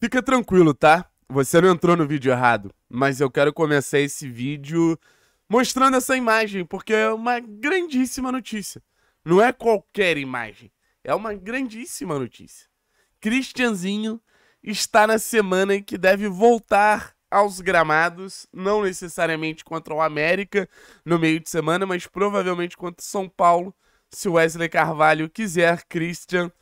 Fica tranquilo, tá? Você não entrou no vídeo errado, mas eu quero começar esse vídeo mostrando essa imagem, porque é uma grandíssima notícia. Não é qualquer imagem, é uma grandíssima notícia. Cristianzinho está na semana em que deve voltar aos gramados, não necessariamente contra o América no meio de semana, mas provavelmente contra o São Paulo, se Wesley Carvalho quiser, Christian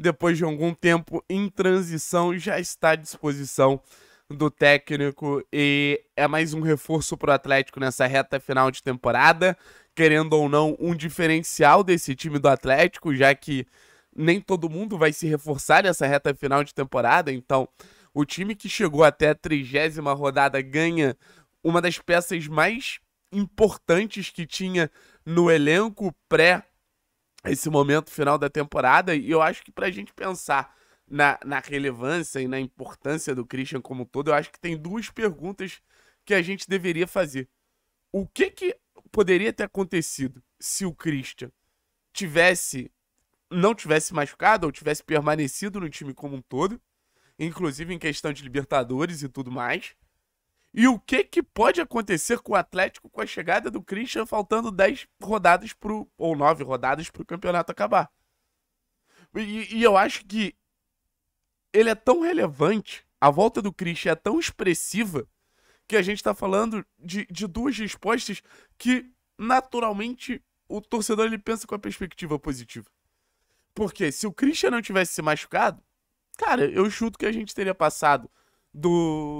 depois de algum tempo em transição, já está à disposição do técnico e é mais um reforço para o Atlético nessa reta final de temporada, querendo ou não, um diferencial desse time do Atlético, já que nem todo mundo vai se reforçar nessa reta final de temporada, então o time que chegou até a trigésima rodada ganha uma das peças mais importantes que tinha no elenco pré esse momento final da temporada. E eu acho que para a gente pensar na, na relevância e na importância do Christian como um todo, eu acho que tem duas perguntas que a gente deveria fazer. O que, que poderia ter acontecido se o Christian tivesse não tivesse machucado ou tivesse permanecido no time como um todo, inclusive em questão de Libertadores e tudo mais. E o que, que pode acontecer com o Atlético com a chegada do Christian faltando 10 rodadas pro. ou 9 rodadas para o campeonato acabar? E, e eu acho que ele é tão relevante, a volta do Christian é tão expressiva, que a gente está falando de, de duas respostas que, naturalmente, o torcedor ele pensa com a perspectiva positiva. Porque se o Christian não tivesse se machucado, cara, eu chuto que a gente teria passado do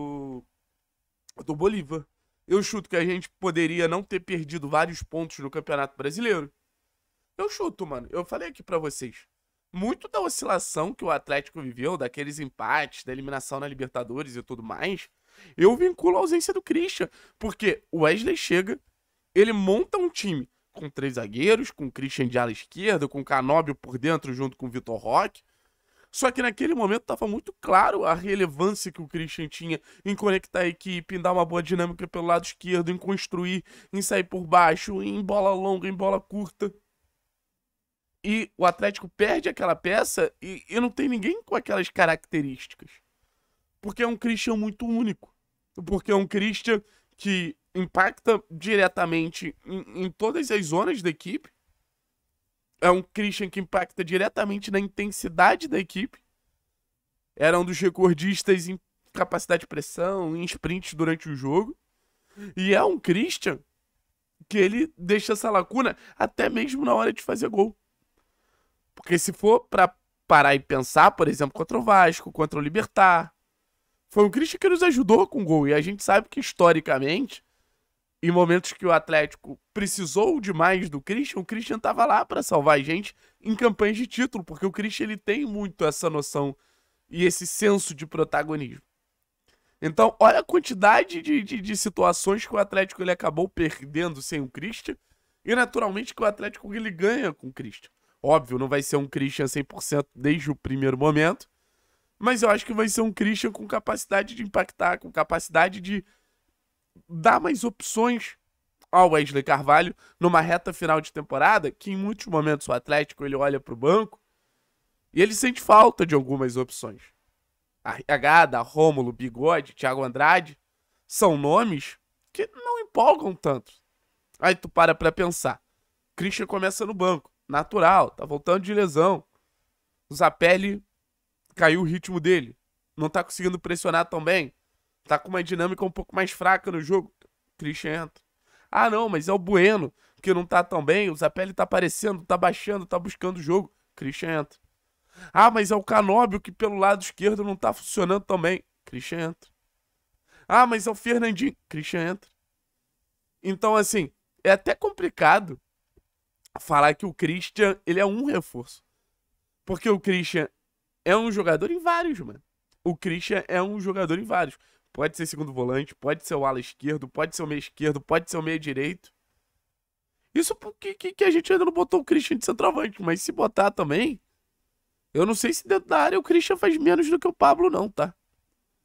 do Bolívar. Eu chuto que a gente poderia não ter perdido vários pontos no Campeonato Brasileiro. Eu chuto, mano. Eu falei aqui para vocês. Muito da oscilação que o Atlético viveu, daqueles empates, da eliminação na Libertadores e tudo mais, eu vinculo a ausência do Christian. Porque o Wesley chega, ele monta um time com três zagueiros, com o Christian de ala esquerda, com o Canóbio por dentro junto com o Vitor Roque. Só que naquele momento estava muito claro a relevância que o Christian tinha em conectar a equipe, em dar uma boa dinâmica pelo lado esquerdo, em construir, em sair por baixo, em bola longa, em bola curta. E o Atlético perde aquela peça e, e não tem ninguém com aquelas características. Porque é um Christian muito único. Porque é um Christian que impacta diretamente em, em todas as zonas da equipe é um Christian que impacta diretamente na intensidade da equipe. Era um dos recordistas em capacidade de pressão, em sprints durante o jogo. E é um Christian que ele deixa essa lacuna até mesmo na hora de fazer gol. Porque se for para parar e pensar, por exemplo, contra o Vasco, contra o Libertar, foi um Christian que nos ajudou com o gol. E a gente sabe que historicamente em momentos que o Atlético precisou demais do Christian, o Christian estava lá para salvar a gente em campanhas de título, porque o Christian ele tem muito essa noção e esse senso de protagonismo. Então, olha a quantidade de, de, de situações que o Atlético ele acabou perdendo sem o Christian, e naturalmente que o Atlético ele ganha com o Christian. Óbvio, não vai ser um Christian 100% desde o primeiro momento, mas eu acho que vai ser um Christian com capacidade de impactar, com capacidade de dá mais opções ao Wesley Carvalho numa reta final de temporada, que em muitos momentos o Atlético ele olha para o banco e ele sente falta de algumas opções. Arriagada, Rômulo, Bigode, Thiago Andrade são nomes que não empolgam tanto. Aí tu para para pensar. Christian começa no banco, natural, tá voltando de lesão. O Zapelli caiu o ritmo dele, não tá conseguindo pressionar tão bem. Tá com uma dinâmica um pouco mais fraca no jogo. Christian entra. Ah, não, mas é o Bueno, que não tá tão bem. O Zapelli tá aparecendo, tá baixando, tá buscando o jogo. Christian entra. Ah, mas é o Canóbio que pelo lado esquerdo não tá funcionando também. Christian entra. Ah, mas é o Fernandinho. Christian entra. Então, assim, é até complicado falar que o Christian, ele é um reforço. Porque o Christian é um jogador em vários, mano. O Christian é um jogador em vários pode ser segundo volante, pode ser o ala esquerdo, pode ser o meio esquerdo, pode ser o meio direito. Isso porque que, que a gente ainda não botou o Christian de centroavante, mas se botar também, eu não sei se dentro da área o Christian faz menos do que o Pablo, não, tá?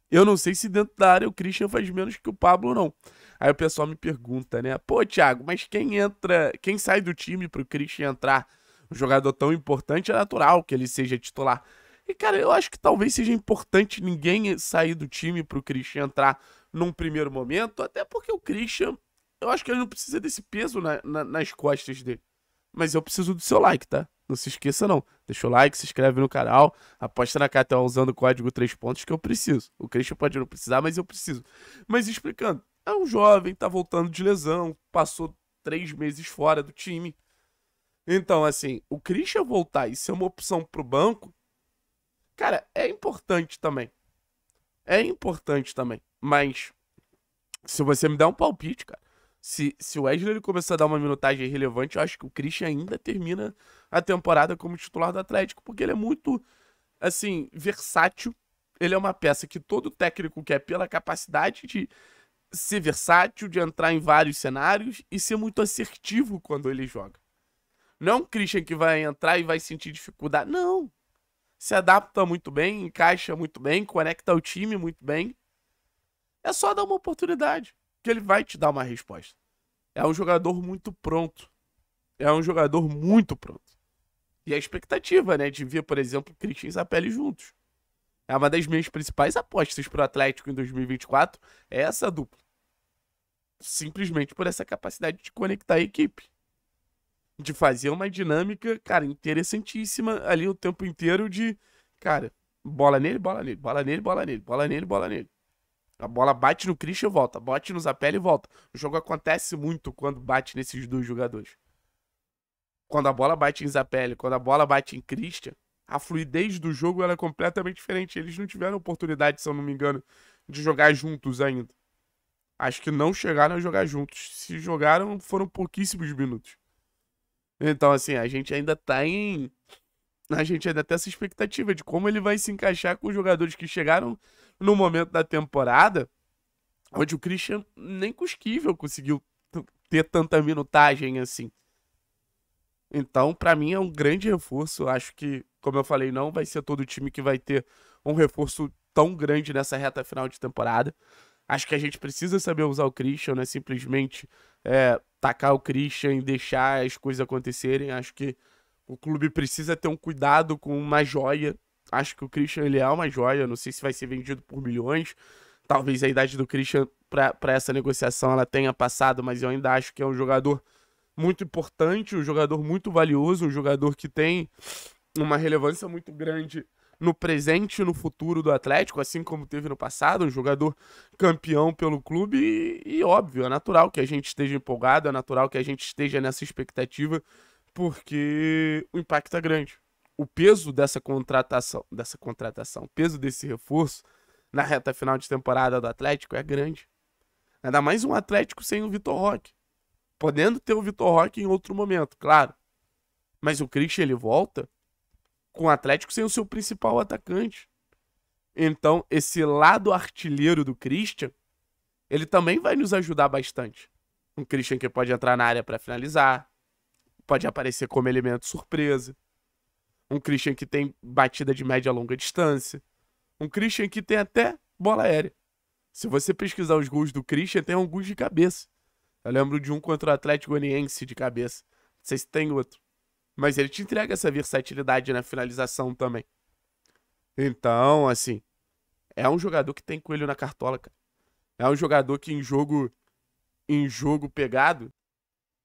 Eu não sei se dentro da área o Christian faz menos que o Pablo, não. Aí o pessoal me pergunta, né? Pô, Thiago, mas quem entra, quem sai do time pro Christian entrar? Um jogador tão importante é natural que ele seja titular. E, cara, eu acho que talvez seja importante ninguém sair do time pro Christian entrar num primeiro momento, até porque o Christian, eu acho que ele não precisa desse peso na, na, nas costas dele. Mas eu preciso do seu like, tá? Não se esqueça não. Deixa o like, se inscreve no canal, aposta na KTO usando o código 3 pontos que eu preciso. O Christian pode não precisar, mas eu preciso. Mas explicando, é um jovem, tá voltando de lesão, passou três meses fora do time. Então, assim, o Christian voltar e ser é uma opção pro banco, Cara, é importante também. É importante também. Mas, se você me der um palpite, cara, se, se o Wesley ele começar a dar uma minutagem relevante, eu acho que o Christian ainda termina a temporada como titular do Atlético, porque ele é muito, assim, versátil. Ele é uma peça que todo técnico quer pela capacidade de ser versátil, de entrar em vários cenários e ser muito assertivo quando ele joga. Não é um Christian que vai entrar e vai sentir dificuldade. Não se adapta muito bem, encaixa muito bem, conecta o time muito bem. É só dar uma oportunidade, que ele vai te dar uma resposta. É um jogador muito pronto. É um jogador muito pronto. E a expectativa, né, de ver, por exemplo, Cristian Zappelli Zapelli juntos. É uma das minhas principais apostas para o Atlético em 2024, é essa dupla. Simplesmente por essa capacidade de conectar a equipe de fazer uma dinâmica, cara, interessantíssima ali o tempo inteiro de, cara, bola nele, bola nele, bola nele, bola nele, bola nele, bola nele. A bola bate no Christian e volta, bate no Zapelli e volta. O jogo acontece muito quando bate nesses dois jogadores. Quando a bola bate em Zapelli, quando a bola bate em Christian, a fluidez do jogo ela é completamente diferente. Eles não tiveram oportunidade, se eu não me engano, de jogar juntos ainda. Acho que não chegaram a jogar juntos. Se jogaram, foram pouquíssimos minutos. Então, assim, a gente ainda tá em. A gente ainda tem essa expectativa de como ele vai se encaixar com os jogadores que chegaram no momento da temporada, onde o Christian nem cusquível conseguiu ter tanta minutagem assim. Então, para mim é um grande reforço. Acho que, como eu falei, não vai ser todo time que vai ter um reforço tão grande nessa reta final de temporada. Acho que a gente precisa saber usar o Christian, é Simplesmente é, tacar o Christian e deixar as coisas acontecerem. Acho que o clube precisa ter um cuidado com uma joia. Acho que o Christian ele é uma joia. Não sei se vai ser vendido por milhões. Talvez a idade do Christian para essa negociação ela tenha passado, mas eu ainda acho que é um jogador muito importante, um jogador muito valioso, um jogador que tem uma relevância muito grande no presente e no futuro do Atlético, assim como teve no passado, um jogador campeão pelo clube. E, e, óbvio, é natural que a gente esteja empolgado, é natural que a gente esteja nessa expectativa, porque o impacto é grande. O peso dessa contratação, dessa contratação, o peso desse reforço na reta final de temporada do Atlético é grande. Ainda mais um Atlético sem o Vitor Roque. Podendo ter o Vitor Roque em outro momento, claro. Mas o Christian ele volta com o Atlético sem o seu principal atacante. Então, esse lado artilheiro do Christian, ele também vai nos ajudar bastante. Um Christian que pode entrar na área para finalizar, pode aparecer como elemento surpresa. Um Christian que tem batida de média a longa distância. Um Christian que tem até bola aérea. Se você pesquisar os gols do Christian, tem alguns de cabeça. Eu lembro de um contra o Atlético Goianiense de cabeça. Não sei se tem outro. Mas ele te entrega essa versatilidade na finalização também. Então, assim, é um jogador que tem coelho na cartola, cara. É um jogador que em jogo em jogo pegado,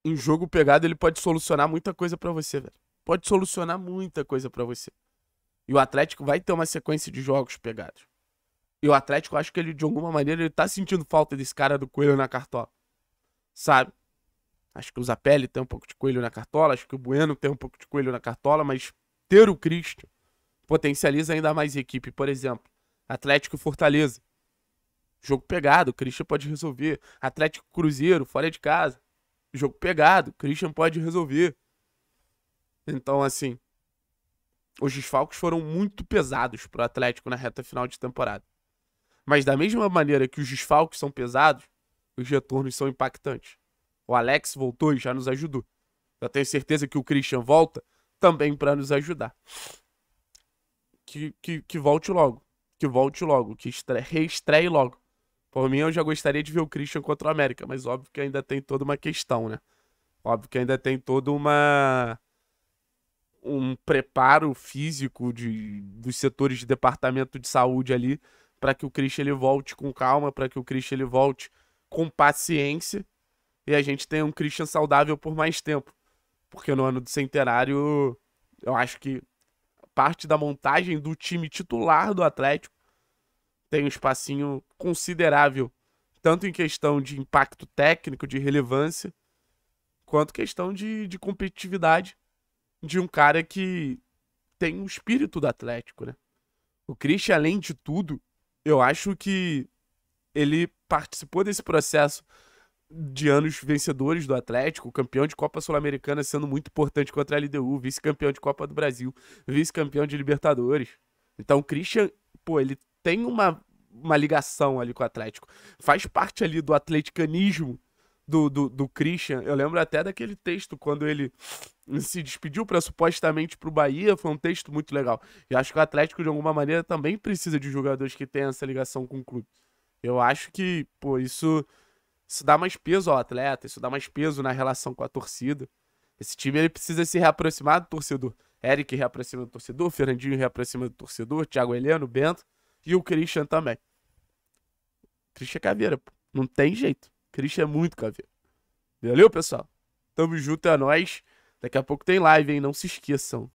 em jogo pegado ele pode solucionar muita coisa para você, velho. Pode solucionar muita coisa para você. E o Atlético vai ter uma sequência de jogos pegados. E o Atlético, acho que ele, de alguma maneira, ele tá sentindo falta desse cara do coelho na cartola. Sabe? Acho que o Zapelli tem um pouco de coelho na cartola, acho que o Bueno tem um pouco de coelho na cartola, mas ter o Cristo potencializa ainda mais a equipe. Por exemplo, Atlético e Fortaleza. Jogo pegado, o Christian pode resolver. Atlético Cruzeiro, fora de casa. Jogo pegado, o Christian pode resolver. Então, assim, os desfalques foram muito pesados para o Atlético na reta final de temporada. Mas da mesma maneira que os desfalques são pesados, os retornos são impactantes. O Alex voltou e já nos ajudou. Eu tenho certeza que o Christian volta também para nos ajudar. Que, que, que, volte logo. Que volte logo. Que reestreie logo. Por mim, eu já gostaria de ver o Christian contra o América, mas óbvio que ainda tem toda uma questão, né? Óbvio que ainda tem toda uma. um preparo físico de, dos setores de departamento de saúde ali para que o Christian ele volte com calma, para que o Christian ele volte com paciência e a gente tem um Christian saudável por mais tempo. Porque no ano do centenário, eu acho que parte da montagem do time titular do Atlético tem um espacinho considerável, tanto em questão de impacto técnico, de relevância, quanto questão de, de competitividade de um cara que tem o espírito do Atlético, né? O Christian, além de tudo, eu acho que ele participou desse processo de anos vencedores do Atlético, campeão de Copa Sul-Americana sendo muito importante contra a LDU, vice-campeão de Copa do Brasil, vice-campeão de Libertadores. Então o Christian, pô, ele tem uma, uma ligação ali com o Atlético. Faz parte ali do atleticanismo do, do, do Christian. Eu lembro até daquele texto quando ele se despediu para supostamente para o Bahia. Foi um texto muito legal. E acho que o Atlético, de alguma maneira, também precisa de jogadores que tenham essa ligação com o clube. Eu acho que, pô, isso isso dá mais peso ao atleta, isso dá mais peso na relação com a torcida. Esse time ele precisa se reaproximar do torcedor. Eric reaproxima do torcedor, Fernandinho reaproxima do torcedor, Thiago Heleno, Bento e o Christian também. Christian é caveira, pô. Não tem jeito. Christian é muito caveira. Valeu, pessoal? Tamo junto, é nóis. Daqui a pouco tem live, hein? Não se esqueçam.